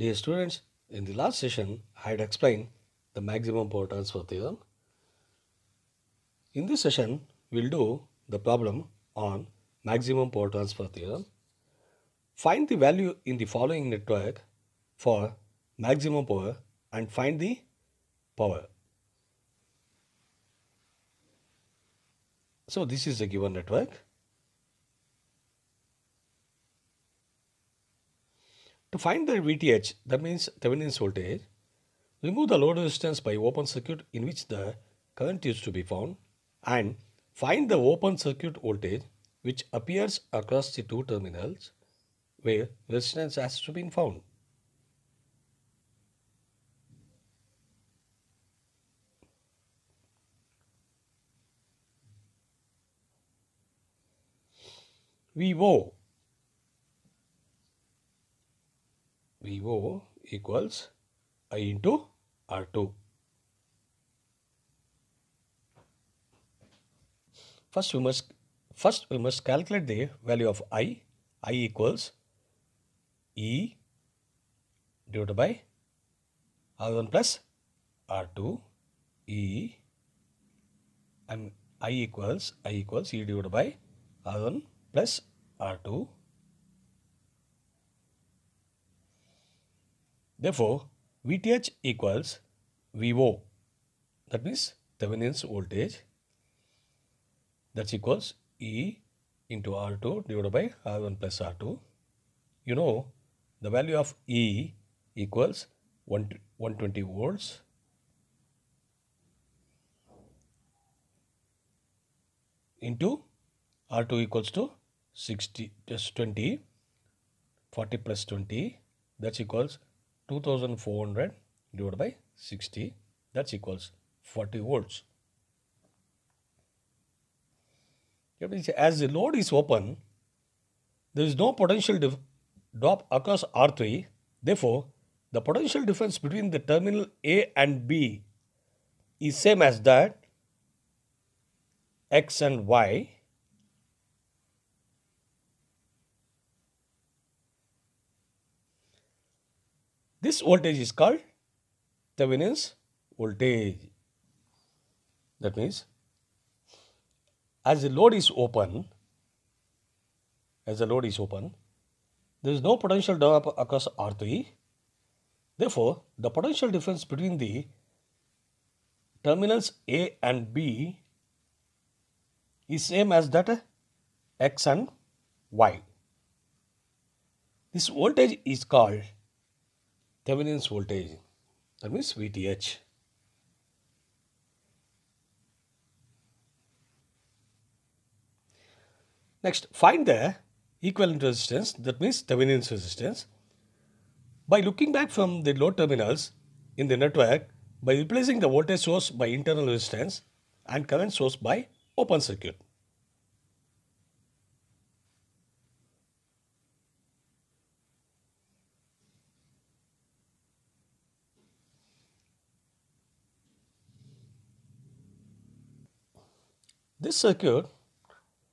Dear students, in the last session, I had explained the maximum power transfer theorem. In this session, we'll do the problem on maximum power transfer theorem. Find the value in the following network for maximum power and find the power. So this is a given network. To find the VTH, that means Thevenin's voltage, remove the load resistance by open circuit in which the current is to be found and find the open circuit voltage which appears across the two terminals where resistance has to be found. VO VO equals I into R2. First we must first we must calculate the value of I. I equals E divided by R1 plus R2 E and I equals I equals E divided by R1 plus R2 Therefore, VTH equals VO. That means Thevenin's voltage. That's equals E into R2 divided by R1 plus R2. You know the value of E equals 120 volts. into R2 equals to 60 just 20 40 plus 20 that's equals 2400 divided by 60 that's equals 40 volts. As the load is open, there is no potential drop across R3. Therefore, the potential difference between the terminal A and B is same as that x and y This voltage is called Thevenin's voltage. That means, as the load is open, as the load is open, there is no potential drop across R3. Therefore, the potential difference between the terminals A and B is same as that X and Y. This voltage is called Thevenin's voltage. That means VTH. Next, find the equivalent resistance, that means Thevenin's resistance, by looking back from the load terminals in the network by replacing the voltage source by internal resistance and current source by open circuit. This circuit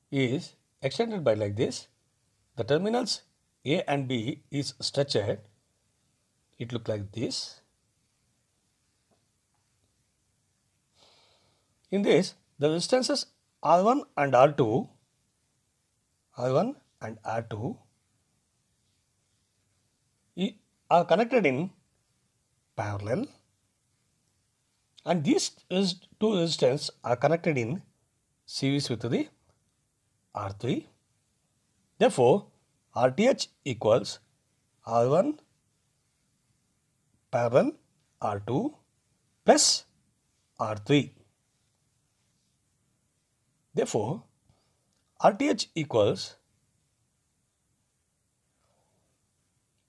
is extended by like this. The terminals A and B is stretched. It look like this. In this, the resistances R1 and R2, R1 and R2 are connected in parallel and these two resistors are connected in series with the R3. Therefore, RTH equals R1 parallel R2 plus R3. Therefore, RTH equals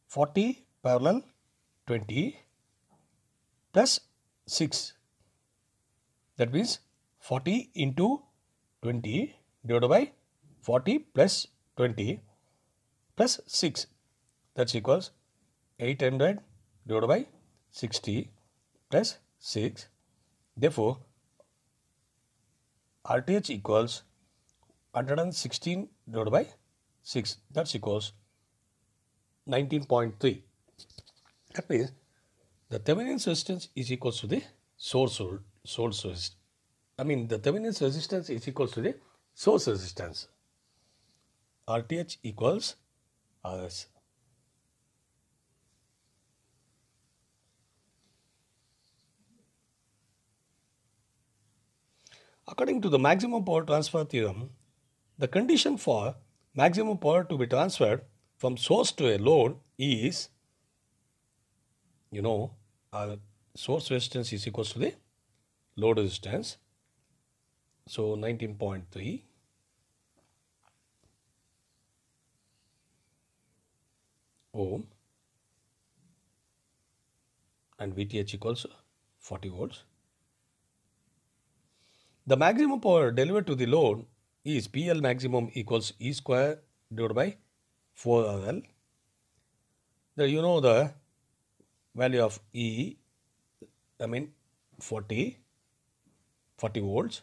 40 parallel 20 plus 6. That means 40 into 20 divided by 40 plus 20 plus 6 that's equals 800 divided by 60 plus 6 therefore RTH equals 116 divided by 6 that's equals 19.3 that means the Thevenin's resistance is equal to the source source resistance I mean the Thevenin's resistance is equal to the source resistance. RTH equals RS. According to the maximum power transfer theorem, the condition for maximum power to be transferred from source to a load is, you know, our source resistance is equal to the load resistance so 19.3 ohm and VTH equals 40 volts. The maximum power delivered to the load is PL maximum equals E square divided by 4RL. There you know the value of E, I mean 40, 40 volts